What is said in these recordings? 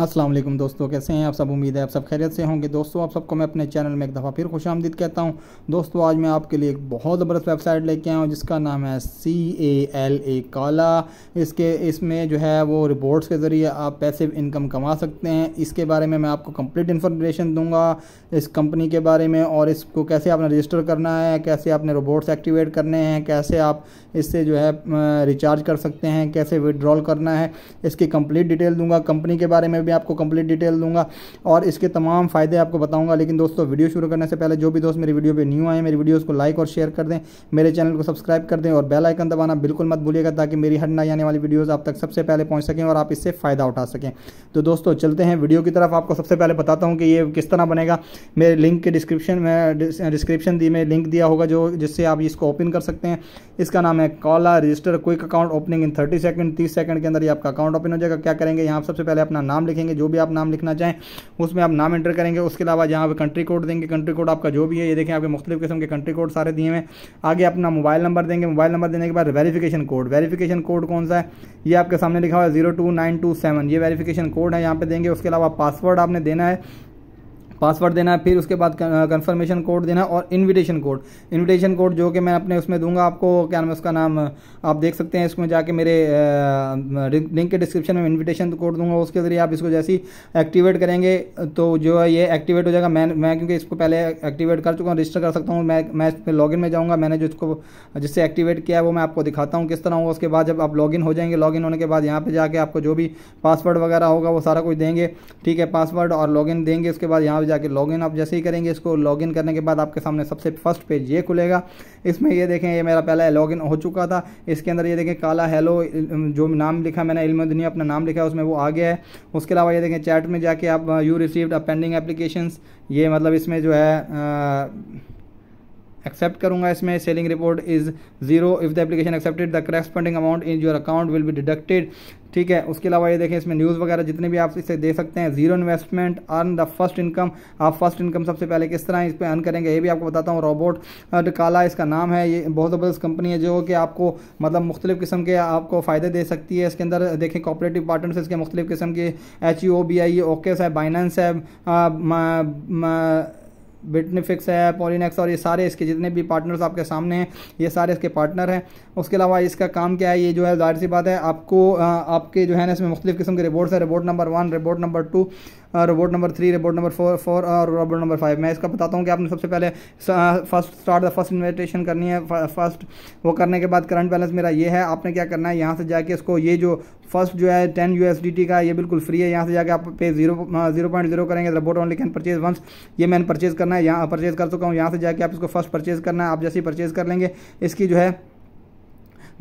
असलम दोस्तों कैसे हैं आप सब उम्मीद है आप सब खैरियत से होंगे दोस्तों आप सबको मैं अपने चैनल में एक दफ़ा फिर खुश आमदीद कहता हूं दोस्तों आज मैं आपके लिए एक बहुत ज़बरदस्त वेबसाइट लेके आया हूं जिसका नाम है सी ए एल ए काला इसके इसमें जो है वो रिपोर्ट्स के ज़रिए आप पैसे इनकम कमा सकते हैं इसके बारे में मैं आपको कम्प्लीट इन्फॉर्मेशन दूंगा इस कंपनी के बारे में और इसको कैसे आपने रजिस्टर करना है कैसे आपने रोबोट्स एक्टिवेट करने हैं कैसे आप इससे जो है रिचार्ज कर सकते हैं कैसे विदड्रॉल करना है इसकी कंप्लीट डिटेल दूंगा कंपनी के बारे में भी आपको कंप्लीट डिटेल दूंगा और इसके तमाम फ़ायदे आपको बताऊंगा लेकिन दोस्तों वीडियो शुरू करने से पहले जो भी दोस्त मेरी वीडियो पर न्यू आए मेरी वीडियोज़ को लाइक और शेयर कर दें मेरे चैनल को सब्सक्राइब कर दें और बेलाइकन दबाना बिल्कुल मत भूलिएगा ताकि मेरी हर नई आने वाली वीडियोज़ आप तक सबसे पहले पहुँच सकें और आप इससे फ़ायदा उठा सकें तो दोस्तों चलते हैं वीडियो की तरफ आपको सबसे पहले बताता हूँ कि ये किस तरह बनेगा मेरे लिंक के डिस्क्रिप्शन में डिस्क्रिप्शन दी में लिंक दिया होगा जो जिससे आप इसको ओपन कर सकते हैं इसका नाम है है कॉला register quick account opening in thirty second तीस सेकंड के अंदर ये आपका अकाउंट ओपन हो जाएगा क्या करेंगे यहाँ सबसे पहले अपना नाम लिखेंगे जो भी आप नाम लिखना चाहें उसमें आप नाम एंटर करेंगे उसके अलावा यहाँ पर कंट्री कोड देंगे कंट्री कोड आपका जो भी है ये देखें आपके मुख्तलिफ किस्म के कंट्री कोड सारे दिए हुए आगे अपना मोबाइल नंबर देंगे मोबाइल नंबर देने के बाद वेरीफिकेशन कोड वेरीफिकेशन कोड कौन सा है ये आपके सामने लिखा हुआ है zero two nine two seven ये वेरीफिकेशन कोड है यहाँ पे देंगे उसके अलावा पासवर्ड आपने देना है पासवर्ड देना है फिर उसके बाद कन्फर्मेशन कोड देना और इनविटेशन कोड इनविटेशन कोड जो कि मैं अपने उसमें दूंगा आपको क्या नाम है उसका नाम आप देख सकते हैं इसमें जाके मेरे लिंक के डिस्क्रिप्शन में इन्विटेशन कोड दूंगा उसके ज़रिए आप इसको जैसी एक्टिवेट करेंगे तो जो है ये एक्टिवेट हो जाएगा मैं मैं क्योंकि इसको पहले एक्टिवेट कर चुका हूँ रजिस्टर कर सकता हूँ मैं मैं लॉग लॉगिन में जाऊँगा मैंने जो इसको जिससे एक्टिवेट किया है वो मैं आपको दिखाता हूँ किस तरह होगा उसके बाद जब आप लॉगिन हो जाएंगे लॉगिन होने के बाद यहाँ पर जाके आपको जो भी पासवर्ड वगैरह होगा वो सारा कुछ देंगे ठीक है पासवर्ड और लॉग देंगे उसके बाद यहाँ पर जाके लॉगिन आप जैसे ही करेंगे इसको लॉगिन करने के बाद आपके सामने सबसे फर्स्ट पेज ये खुलेगा इसमें ये देखें ये मेरा पहला लॉगिन हो चुका था इसके अंदर ये देखें काला हेलो जो नाम लिखा मैंने इलम दुनिया अपना नाम लिखा है उसमें वो आ गया है उसके अलावा ये देखें चैट में जाके आप you received a pending application ये मतलब इसमें जो है आ, uh, एक्सेप्ट करूंगा इसमें selling report is zero if the application accepted the corresponding amount in your account will be deducted ठीक है उसके अलावा ये देखें इसमें न्यूज़ वगैरह जितने भी आप इसे दे सकते हैं zero investment earn the first income आप फर्स्ट इनकम सबसे पहले किस तरह इस पर अर्न करेंगे ये भी आपको बताता हूँ रोबोट काला इसका नाम है ये बहुत ज़बरदस्त कंपनी है जो कि आपको मतलब मुख्तलिफ किस्म के आपको फ़ायदे दे सकती है इसके अंदर देखें कॉपरेटिव पार्टनर्स इसके मुख्तलिफ किस्म के H E O B I ओकेस है बाइनेंस है बिटनिफिक्स है पोलिनेक्स और ये सारे इसके जितने भी पार्टनर्स आपके सामने हैं ये सारे इसके पार्टनर हैं उसके अलावा इसका काम क्या है ये जो है जाहिर सी बात है आपको आपके जो है ना इसमें मुख्तलिफ किस्म के रिबोर्ट्स हैं report number one report number two robot number three robot number four four और रोबोट नंबर फाइव मैं इसका बताता हूँ कि आपने सबसे पहले first start the first investment करनी है फर्स्ट वो करने के बाद करंट बैलेंस मेरा ये है आपने क्या करना है यहाँ से जाके इसको ये जो फर्स्ट जो है टेन यू का ये बिल्कुल फ्री है यहाँ से जाके आप पे जीरो जीरो पॉइंट जीरो करेंगे robot only can purchase once ये मैंने परचेज करना है यहाँ परचेज कर चुका हूँ यहाँ से जाके आप इसको फर्स्ट परचेज करना है आप जैसे ही परचेज कर लेंगे इसकी जो है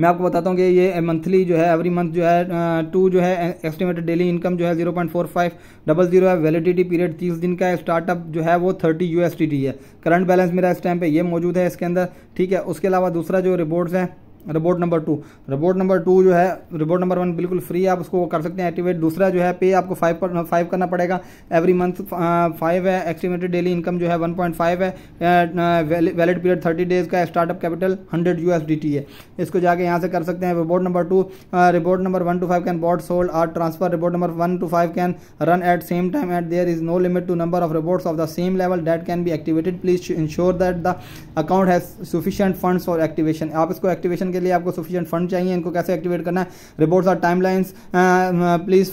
मैं आपको बताता हूँ कि ये मंथली जो है एवरी मंथ जो है टू जो है एस्टिमेटेड डेली इनकम जो है zero point four five double zero है वैलिडिटी पीरियड तीस दिन का है स्टार्टअप जो है वो थर्टी यू है करंट बैलेंस मेरा इस टाइम पे ये मौजूद है इसके अंदर ठीक है उसके अलावा दूसरा जो रिपोर्ट्स हैं report number two report number two जो है रिपोर्ट नंबर वन बिल्कुल फ्री आप उसको कर सकते हैं एक्टिवेट दूसरा जो है पे आपको फाइव पर फाइव करना पड़ेगा एवरी मंथ फाइव है एक्सटीमेटेड डेली इनकम जो है वन पॉइंट फाइव है वैलिड पीरियड थर्टी डेज का स्टार्टअप कैपिटल हंड्रेड यू है इसको जाके यहाँ से कर सकते हैं report number two report number one two five can both sold or transfer report number one two five can run at same time at there is no limit to number of robots of the same level that can be activated please ensure that the account has sufficient funds for activation आप इसको activation के लिए आपको sufficient fund चाहिए इनको कैसे activate करना है रिबोट्स और time timelines please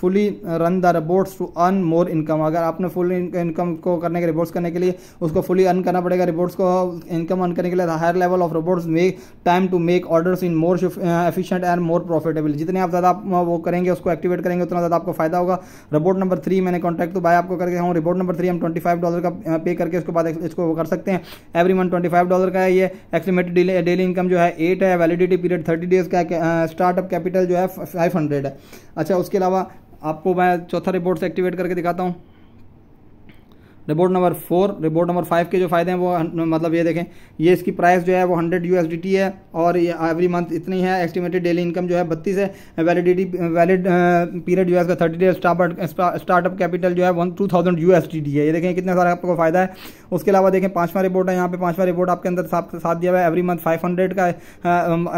fully run the robots to earn more income अगर आपने फुल इनकम को करने के रिबोट्स करने के लिए उसको फुली अर्न करना पड़ेगा रिबोट्स को इनकम अर्न करने के लिए higher level of robots make time to make orders in more efficient and more profitable जितने आप ज़्यादा वो करेंगे उसको एक्टिवेट करेंगे उतना ज़्यादा आपको फायदा होगा रिबोट नंबर थ्री मैंने कॉन्टैक्ट तो बाय आपको करके हूँ रिबोट नंबर थ्री हम ट्वेंटी फाइव डॉलर का पे करके उसके बाद इसको वो कर सकते हैं every month twenty five dollar का है ये एक्सटीमेटेड डेली इनकम जो है है एट है वैलिडिटी पीरियड थर्टी डेज का स्टार्टअप uh, कैपिटल जो है फाइव हंड्रेड है अच्छा उसके अलावा आपको मैं चौथा रिपोर्ट से एक्टिवेट करके दिखाता हूँ report number four report number five के जो फायदे हैं वो मतलब ये देखें ये इसकी प्राइस जो है वो हंड्रेड यू है और ये एवरी मंथ इतनी है एस्टिमेटेड डेली इनकम जो है बत्तीस है वैलिडिटी वैलिड पीरियड जो है इसका थर्टी डेज स्टार्टअप कैपिटल जो है वन टू थाउजेंड यू है ये देखें कितना सारा आपको फायदा है उसके अलावा देखें पाँचवा रिपोर्ट है यहाँ पे पाँचवा रिपोर्ट आपके अंदर साथ साथ दिया हुआ है एवरी मंथ फाइव हंड्रेड का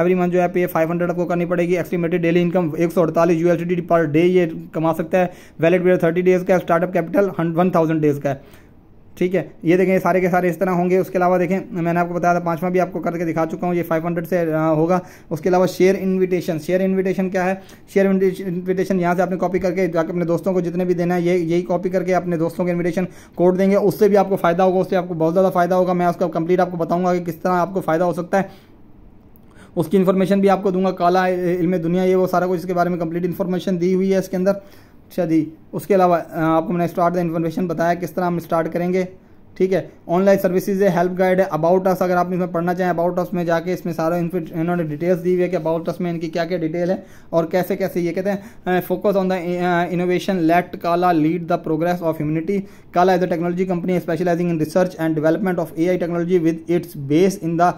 एवरी मंथ जो है पे फाइव हंड्रेड आपको करनी पड़ेगी एस्टिमेटेड डेली इनकम एक सौ अड़तालीस यू पर डे ये कमा सकता है वैलिड पीरियड थर्टी डेज का startup capital one thousand days का है ठीक है ये देखें सारे के सारे इस तरह होंगे उसके अलावा देखें मैंने आपको बताया था पाँचवा भी आपको करके दिखा चुका हूँ ये 500 से होगा उसके अलावा शेयर इन्विटेशन शेयर इन्विटेशन क्या है शेयर इन्विटेशन यहाँ से आपने कॉपी करके जाकर अपने दोस्तों को जितने भी देना है ये यही कॉपी करके अपने दोस्तों के इन्विटेशन कोड देंगे उससे भी आपको फायदा होगा उससे आपको बहुत ज़्यादा फायदा होगा मैं उसका कंप्लीट आपको बताऊँगा कि किस तरह आपको फायदा हो सकता है उसकी इन्फॉर्मेशन भी आपको दूंगा काला इल्म दुनिया ये वो सारा कुछ इसके बारे में कंप्लीट इन्फॉर्मेशन दी हुई है इसके अंदर अच्छा जी उसके अलावा आपको मैंने स्टार्ट द इन्फॉर्मेशन बताया किस तरह हम स्टार्ट करेंगे ठीक है ऑनलाइन सर्विसेज है हेल्प गाइड है अबाउट अस अगर आप इसमें पढ़ना चाहें अबाउट अस में जाके इसमें सारा इन्होंने डिटेल्स दी हुई है कि अबाउट अस में इनकी क्या क्या डिटेल है और कैसे कैसे ये कहते हैं focus on the innovation let Kala lead the progress of humanity Kala as a technology company specialising in research and development of A I technology with its base in the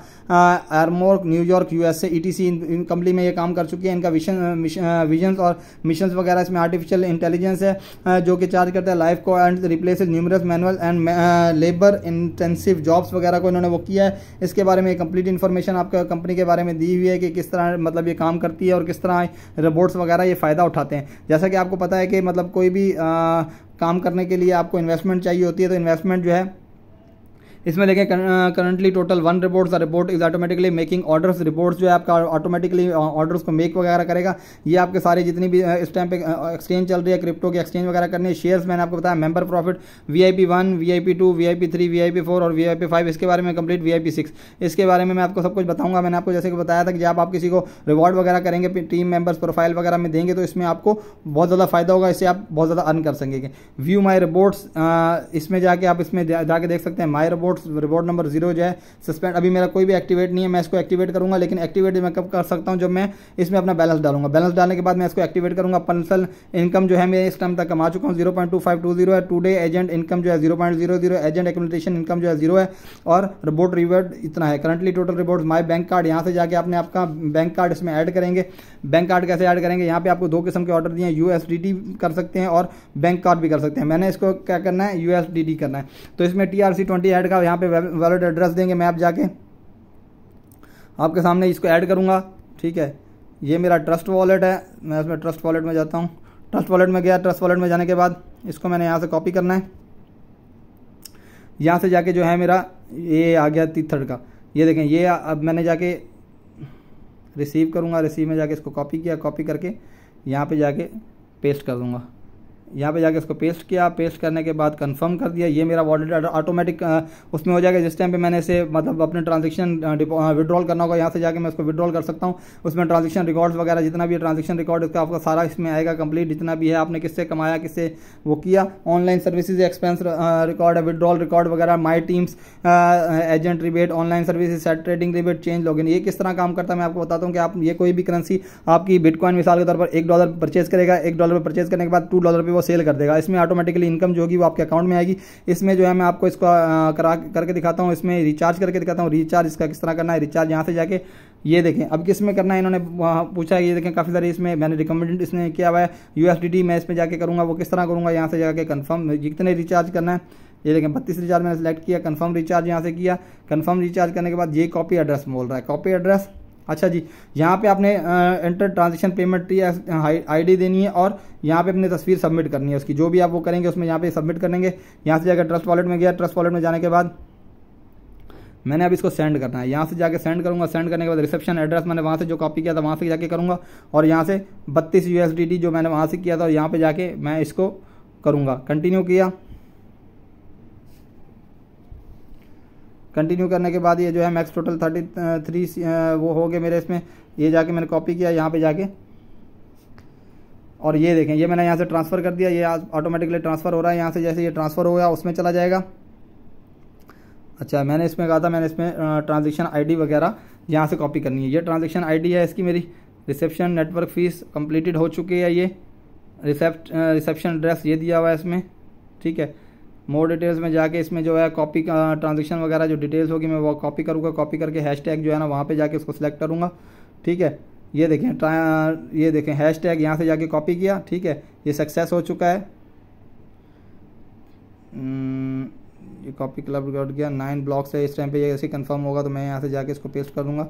एरमोर्क New York U S E T C इन company में ये काम कर चुकी है इनका vision vision और मिशन वगैरह इसमें आर्टिफिशियल इंटेलिजेंस है जो कि चार्ज करता है लाइफ को and replace numerous manual and labour intensive jobs वगैरह को इन्होंने वो किया है इसके बारे में कंप्लीट इन्फॉर्मेशन आपको कंपनी के बारे में दी हुई है कि किस तरह मतलब ये काम करती है और किस तरह रोबोट्स वगैरह ये फ़ायदा उठाते हैं जैसा कि आपको पता है कि मतलब कोई भी आ, काम करने के लिए आपको इन्वेस्टमेंट चाहिए होती है तो इन्वेस्टमेंट जो है इसमें देखें currently total one reports report is automatically making orders reports जो है आपका ऑटोमेटिकली ऑर्डर्स uh, को मेक वगैरह करेगा ये आपके सारे जितनी भी uh, इस टाइम पे एक्सचेंज uh, चल रही है क्रिप्टो की एक्सचेंज वगैरह करनी है शेयर्स मैंने आपको बताया member profit V I P one V I P two V I P three V I P four और वी आई पी फाइव इसके बारे में complete V I P six इसके बारे में मैं आपको सब कुछ बताऊंगा मैंने आपको जैसे कि बताया था कि जब आप किसी को रिवॉर्ड वगैरह करेंगे टीम मेंबर्स प्रोफाइल वगैरह में देंगे तो इसमें आपको बहुत ज़्यादा फायदा होगा इससे आप बहुत ज़्यादा अर्न कर सकेंगे व्यू माई रिपोर्ट्स इसमें जाके आप इसमें जाके देख सकते हैं my report robot reward number zero जो है सस्पेंड अभी मेरा कोई भी एक्टिवेट नहीं है मैं इसको एक्टिवेट करूँगा लेकिन एक्टिवेट मैं कब कर सकता हूँ जब मैं इसमें अपना बैलेंस डालूंगा बैलेंस डालने के बाद मैं इसको एक्टिवेट करूँगा पर्सनल इनकम जो है मैं इस टाइम तक कमा चुका हूँ zero point two five two zero है एजेंट इनकम जो है zero point zero zero agent एक्मिटेशन इनकम जो है जीरो है और रिबोट रिवॉर्ड इतना है currently total reward my bank card यहाँ से जाकर आपने आपका बैंक कार्ड इसमें ऐड करेंगे बैंक कार्ड कैसे ऐड करेंगे यहाँ पे आपको दो किस्म के ऑर्डर दिए हैं कर सकते हैं और बैंक कार्ड भी कर सकते हैं मैंने इसको क्या करना है डी करना है तो इसमें T R C twenty add कर जाएगा यहाँ पे वैलिड एड्रेस देंगे मैं आप जाके आपके सामने इसको ऐड करूँगा ठीक है ये मेरा ट्रस्ट वॉलेट है मैं इसमें ट्रस्ट वॉलेट में जाता हूँ ट्रस्ट वॉलेट में गया ट्रस्ट वॉलेट में जाने के बाद इसको मैंने यहाँ से कॉपी करना है यहाँ से जाके जो है मेरा ये आ गया तीथर्ड का ये देखें ये अब मैंने जाके रिसीव करूँगा रिसीव में जाके इसको कॉपी किया कॉपी करके यहाँ पे जाके पेस्ट कर दूँगा यहाँ पे जाके इसको पेस्ट किया पेस्ट करने के बाद कंफर्म कर दिया ये मेरा वॉलेट ऑटोमेटिक उसमें हो जाएगा जिस टाइम पे मैंने इसे मतलब अपने ट्रांजेक्शन विड्रॉल करना होगा यहाँ से जाके मैं इसको विड्रॉल कर सकता हूँ उसमें ट्रांजेक्शन रिकॉर्ड्स वगैरह जितना भी ट्रांजेक्शन रिकॉर्ड इसका आपका सारा इसमें आएगा कंप्लीट जितना भी है आपने किससे कमाया किससे वो किया online services expense record withdrawal record वगैरह my teams agent rebate online service set trading rebate change log ये किस तरह काम करता है मैं आपको बताता हूँ कि आप ये कोई भी करेंसी आपकी बिटकॉइन मिसाल के तौर पर एक डॉलर परचेज करेगा एक डॉलर पर परचेज करने के बाद टू डॉलर पर वो सेल कर देगा इसमें ऑटोमेटिकली इनकम जो होगी वो आपके अकाउंट में आएगी इसमें जो है मैं आपको इसको करा करके दिखाता हूँ इसमें रिचार्ज करके दिखाता हूँ रिचार्ज इसका किस तरह करना है रिचार्ज यहाँ से जाके ये देखें अब किस में करना है इन्होंने पूछा है ये देखें काफ़ी सारे इसमें मैंने रिकमेंडेड इसने किया हुआ है यू मैं इसमें जाके करूँगा वो किस तरह करूँगा यहाँ से जाके कन्फर्म जितने रिचार्ज करना है ये देखें बत्तीस रिचार्ज मैंने सेलेक्ट किया कन्फर्म रिचार्ज यहाँ से किया कन्फर्म रिचार्ज करने के बाद ये कॉपी एड्रेस बोल रहा है कॉपी एड्रेस अच्छा जी यहाँ पे आपने एंटर ट्रांजेक्शन पेमेंट आईडी देनी है और यहाँ पे अपनी तस्वीर सबमिट करनी है उसकी जो भी आप वो करेंगे उसमें यहाँ पे सबमिट करेंगे यहाँ से जाकर ट्रस्ट वॉलेट में गया ट्रस्ट वॉलेट में जाने के बाद मैंने अब इसको सेंड करना है यहाँ से जाके सेंड करूँगा सेंड करने के बाद रिसेप्शन एड्रेस मैंने वहाँ से जो कॉपी किया था वहाँ से जाके करूँगा और यहाँ से बत्तीस यू जो मैंने वहाँ से किया था और यहाँ पर जाके मैं इसको करूँगा कंटिन्यू किया कंटिन्यू करने के बाद ये जो है मैक्स टोटल थर्टी थ्री वो हो गए मेरे इसमें ये जाके मैंने कॉपी किया यहाँ पे जाके और ये देखें ये मैंने यहाँ से ट्रांसफ़र कर दिया ये ऑटोमेटिकली ट्रांसफ़र हो रहा है यहाँ से जैसे ये ट्रांसफ़र हो गया उसमें चला जाएगा अच्छा मैंने इसमें कहा था मैंने इसमें ट्रांजेक्शन uh, आई वगैरह यहाँ से कॉपी करनी है ये ट्रांजेक्शन आई है इसकी मेरी रिसेप्शन नेटवर्क फ़ीस कंप्लीटेड हो चुकी है ये रिसेप्ट रिसेप्शन एड्रेस ये दिया हुआ है इसमें ठीक है मोर डिटेल्स में जाके इसमें जो है कॉपी ट्रांजेक्शन वगैरह जो डिटेल्स होगी मैं वो कॉपी करूँगा कॉपी करके हैश टैग जो है ना वहाँ पर जाके उसको सिलेक्ट करूँगा ठीक है ये देखें ट्रा ये देखें हैश टैग यहाँ से जाके कॉपी किया ठीक है ये सक्सेस हो चुका है hmm, ये कॉपी क्लब रिकॉर्ड किया नाइन ब्लॉक्स है इस टाइम पे ये ऐसे कंफर्म होगा तो मैं यहाँ से जाके इसको पेस्ट कर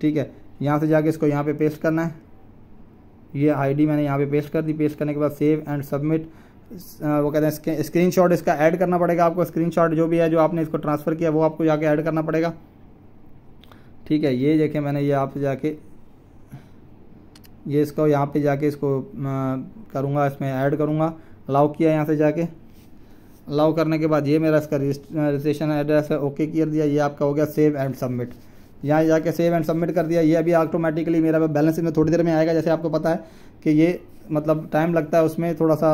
ठीक है यहाँ से जाके इसको यहाँ पे पेस्ट करना है ये आईडी मैंने यहाँ पे पेस्ट कर दी पेस्ट करने के बाद सेव एंड सबमिट वो कहते हैं शॉट इसका ऐड करना पड़ेगा आपको स्क्रीनशॉट जो भी है जो आपने इसको ट्रांसफ़र किया वो आपको जाके ऐड करना पड़ेगा ठीक है ये देखें मैंने ये आप जाके ये इसको यहाँ पे जाके इसको करूँगा इसमें ऐड करूँगा अलाउ किया यहाँ से जाके अलाउ करने के बाद ये मेरा इसका रजिस्ट्रेशन एड्रेस है ओके कर दिया ये आपका हो गया सेव एंड सबमिट यहाँ जाके सेव एंड सबमिट कर दिया ये अभी ऑटोमेटिकली मेरा बैलेंस इसमें थोड़ी देर में आएगा जैसे आपको पता है कि ये मतलब टाइम लगता है उसमें थोड़ा सा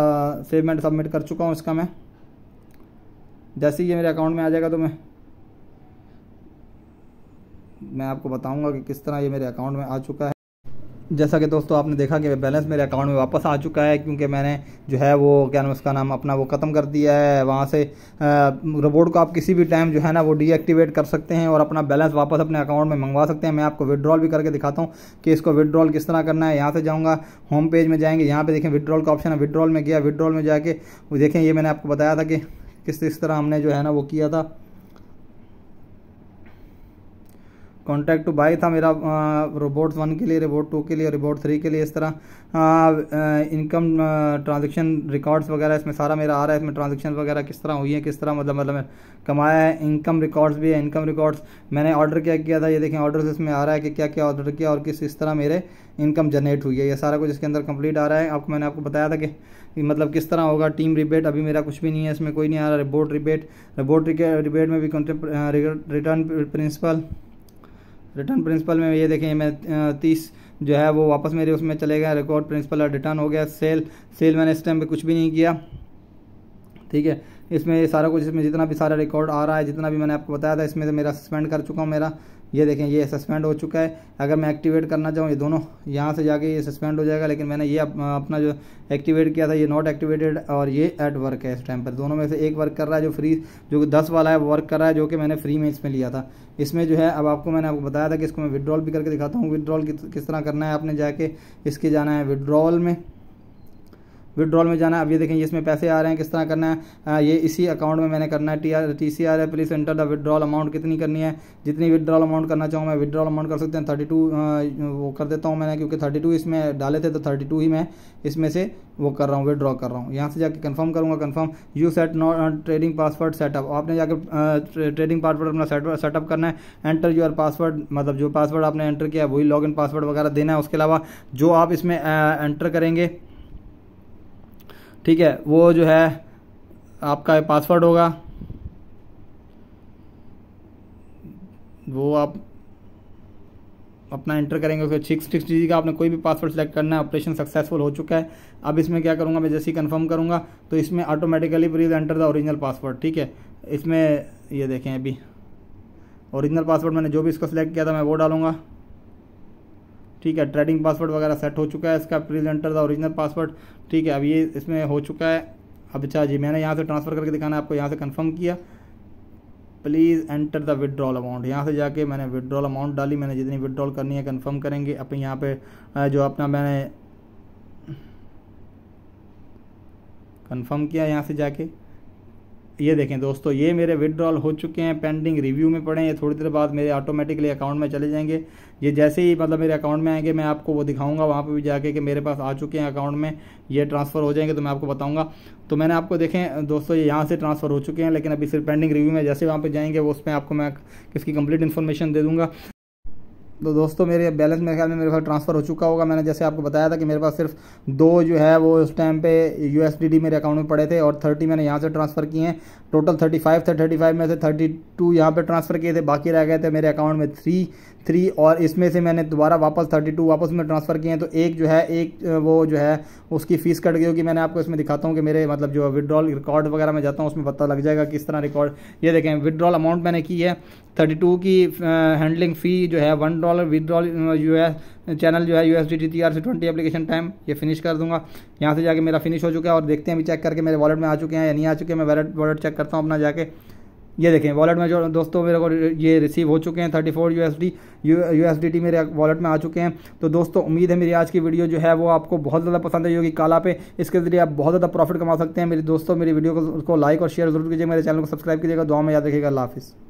सेव एंड सबमिट कर चुका हूँ इसका मैं जैसे ही ये मेरे अकाउंट में आ जाएगा तो मैं मैं आपको बताऊंगा कि किस तरह ये मेरे अकाउंट में आ चुका है जैसा कि दोस्तों आपने देखा कि बैलेंस मेरे अकाउंट में वापस आ चुका है क्योंकि मैंने जो है वो क्या नाम उसका नाम अपना वो ख़त्म कर दिया है वहाँ से रोबोट को आप किसी भी टाइम जो है ना वो डीएक्टिवेट कर सकते हैं और अपना बैलेंस वापस अपने अकाउंट में मंगवा सकते हैं मैं आपको विदड्रॉल भी करके दिखाता हूँ कि इसको विड्रॉल किस तरह करना है यहाँ से जाऊँगा होम पेज में जाएंगे यहाँ पर देखें विदड्रॉल का ऑप्शन है विदड्रॉल में गया विदड्रॉल में जाके देखें ये मैंने आपको बताया था कि किस किस तरह हमने जो है ना वो किया था कॉन्ट्रैक्ट टू बाई था मेरा रोबोट वन के लिए रोबोट टू के लिए रोबोट थ्री के लिए इस तरह इनकम ट्रांजेक्शन रिकॉर्ड्स वगैरह इसमें सारा मेरा आ रहा है इसमें ट्रांजेक्शन वगैरह किस तरह हुई है किस तरह मतलब मतलब कमाया है इनकम रिकॉर्ड्स भी है इनकम रिकॉर्ड्स मैंने ऑर्डर क्या किया था ये देखें ऑर्डर इसमें आ रहा है कि क्या क्या ऑर्डर किया और किस इस तरह मेरे इनकम जनरेट हुई है ये सारा कुछ इसके अंदर कंप्लीट आ रहा है आपको मैंने आपको बताया था कि मतलब किस तरह होगा टीम रिबेट अभी मेरा कुछ भी नहीं है इसमें कोई नहीं आ रहा रिबोट रिबेट रिबोट रिबेट में भी रिटर्न प्रिंसिपल रिटर्न प्रिंसिपल में ये देखें मैं तीस जो है वो वापस मेरे उसमें चले गए रिकॉर्ड प्रिंसिपल और रिटर्न हो गया सेल सेल मैंने इस टाइम पे कुछ भी नहीं किया ठीक है इसमें सारा कुछ इसमें जितना भी सारा रिकॉर्ड आ रहा है जितना भी मैंने आपको बताया था इसमें से मेरा सस्पेंड कर चुका हूँ मेरा ये देखें ये सस्पेंड हो चुका है अगर मैं एक्टिवेट करना चाहूँ ये दोनों यहाँ से जाके ये सस्पेंड हो जाएगा लेकिन मैंने ये अप, अपना जो एक्टिवेट किया था ये नॉट एक्टिवेटेड और ये एट वर्क है इस टाइम पर दोनों में से एक वर्क कर रहा है जो फ्री जो कि दस वाला है वर्क कर रहा है जो कि मैंने फ्री में इसमें लिया था इसमें जो है अब आपको मैंने आपको बताया था कि इसको मैं विदड्रॉल भी करके दिखाता हूँ विदड्रॉल किस तरह करना है आपने जाके इसके जाना है विड्रॉल में विड्रॉल में जाना है अब ये देखें इसमें पैसे आ रहे हैं किस तरह करना है ये इसी अकाउंट में मैंने करना है T R T C R है please enter the withdrawal amount कितनी करनी है जितनी विड्रॉल अमाउंट करना चाहूँ मैं विड्रॉल अमाउंट कर सकते हैं थर्टी टू वो कर देता हूँ मैंने क्योंकि थर्टी टू इसमें डाले थे तो थर्टी टू ही मैं इसमें से वो कर रहा हूँ विड्रॉ कर रहा हूँ यहाँ से जाकर कन्फर्म करूँगा confirm you set not trading password setup आपने जाकर ट्रेडिंग पासवर्ड अपना सेटअप करना है एंटर यूर पासवर्ड मतलब जो पासवर्ड आपने एंटर किया है वही लॉगिन पासवर्ड वगैरह देना है उसके अलावा जो आप इसमें एंटर करेंगे ठीक है वो जो है आपका पासवर्ड होगा वो आप अपना एंटर करेंगे उसके सिक्स सिक्स डिजिट का आपने कोई भी पासवर्ड सेलेक्ट करना है ऑपरेशन सक्सेसफुल हो चुका है अब इसमें क्या करूँगा मैं जैसे ही कन्फर्म करूँगा तो इसमें automatically please enter the original password ठीक है इसमें ये देखें अभी ओरिजिनल पासवर्ड मैंने जो भी इसको सिलेक्ट किया था मैं वो डालूंगा ठीक है ट्रेडिंग पासवर्ड वगैरह सेट हो चुका है इसका please enter the original password ठीक है अब ये इसमें हो चुका है अब अच्छा जी मैंने यहाँ से ट्रांसफ़र करके दिखाना आपको यहाँ से कंफर्म किया please enter the withdrawal amount यहाँ से जाके मैंने विड्रॉल अमाउंट डाली मैंने जितनी विड्रॉल करनी है कन्फर्म करेंगे अपने यहाँ पे जो अपना मैंने कन्फर्म किया यहाँ से जाके ये देखें दोस्तों ये मेरे विदड्रॉल हो चुके हैं पेंडिंग रिव्यू में पड़े हैं थोड़ी देर बाद मेरे ऑटोमेटिकली अकाउंट में चले जाएंगे ये जैसे ही मतलब मेरे अकाउंट में आएंगे मैं आपको वो दिखाऊंगा वहाँ पे भी जाके कि मेरे पास आ चुके हैं अकाउंट में ये ट्रांसफ़र हो जाएंगे तो मैं आपको बताऊंगा तो मैंने आपको देखें दोस्तों ये यहाँ से ट्रांसफ़र हो चुके हैं लेकिन अभी सिर्फ पेंडिंग रिव्यू में जैसे वहाँ पर जाएंगे वो उसमें आपको मैं किसकी कंप्लीट इन्फॉर्मेशन दे दूँगा तो दोस्तों मेरे बैलेंस मेरे ख्याल में मेरे पास ट्रांसफ़र हो चुका होगा मैंने जैसे आपको बताया था कि मेरे पास सिर्फ दो जो है वो उस टाइम पे यू मेरे अकाउंट में पड़े थे और थर्टी मैंने यहाँ से ट्रांसफ़र किए हैं टोटल थर्टी फाइव थे थर्टी फाइव में से थर्टी टू यहाँ पर ट्रांसफ़र किए थे बाकी रह गए थे मेरे अकाउंट में थ्री थ्री और इसमें से मैंने दोबारा वापस थर्टी टू वापस में ट्रांसफ़र किए हैं तो एक जो है एक वो जो है उसकी फ़ीस कट गई होगी मैंने आपको इसमें दिखाता हूँ कि मेरे मतलब जो विदड्रॉल रिकॉर्ड वगैरह में जाता हूँ उसमें पता लग जाएगा किस तरह रिकॉर्ड ये देखें विदड्रॉल अमाउंट मैंने की है थर्टी टू की हैंडलिंग फ़ी जो है one dollar withdrawal U S channel जो है U S D T R से ट्वेंटी एप्लीकेशन टाइम ये फिनिश कर दूंगा यहाँ से जाके मेरा फिनिश हो चुका है और देखते हैं अभी चेक करके मेरे वॉलेट में आ चुके हैं या नहीं आ चुके हैं मैं वॉलेट वॉलेट चेक करता हूँ अपना जाके ये देखें वॉलेट में जो दोस्तों मेरे को ये रिसीव हो चुके हैं thirty four U S D U S D T मेरे वॉलेट में आ चुके हैं तो दोस्तों उम्मीद है मेरी आज की वीडियो जो है वो आपको बहुत ज़्यादा पसंद आई होगी काला पे इसके ज़रिए आप बहुत ज़्यादा प्रॉफिट कमा सकते हैं मेरे दोस्तों मेरी वीडियो को, उसको लाइक और शेयर जरूर कीजिए मेरे चैनल को सब्सक्राइब कीजिएगा दुआ में याद रखिएगा हाफिज़